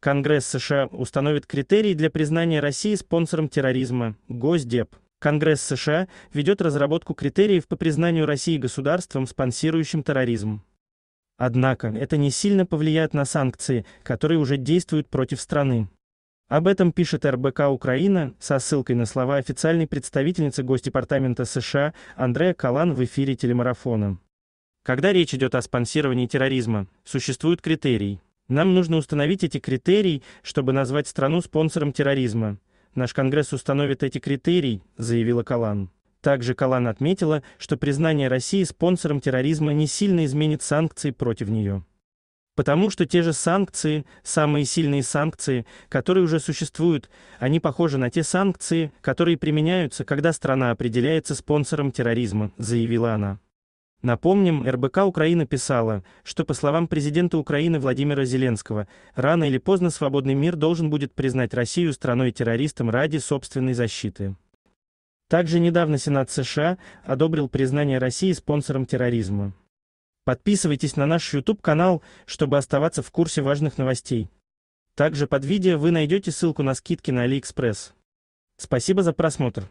Конгресс США установит критерии для признания России спонсором терроризма. Госдеп. Конгресс США ведет разработку критериев по признанию России государством, спонсирующим терроризм. Однако это не сильно повлияет на санкции, которые уже действуют против страны. Об этом пишет РБК Украина со ссылкой на слова официальной представительницы Госдепартамента США Андрея Калан в эфире телемарафона. Когда речь идет о спонсировании терроризма, существуют критерии – нам нужно установить эти критерии, чтобы назвать страну спонсором терроризма. Наш Конгресс установит эти критерии, заявила Калан. Также Калан отметила, что признание России спонсором терроризма не сильно изменит санкции против нее. Потому что те же санкции, самые сильные санкции, которые уже существуют, они похожи на те санкции, которые применяются, когда страна определяется спонсором терроризма, заявила она. Напомним, РБК Украина писала, что, по словам президента Украины Владимира Зеленского, рано или поздно свободный мир должен будет признать Россию страной-террористом ради собственной защиты. Также недавно Сенат США одобрил признание России спонсором терроризма. Подписывайтесь на наш YouTube-канал, чтобы оставаться в курсе важных новостей. Также под видео вы найдете ссылку на скидки на AliExpress. Спасибо за просмотр.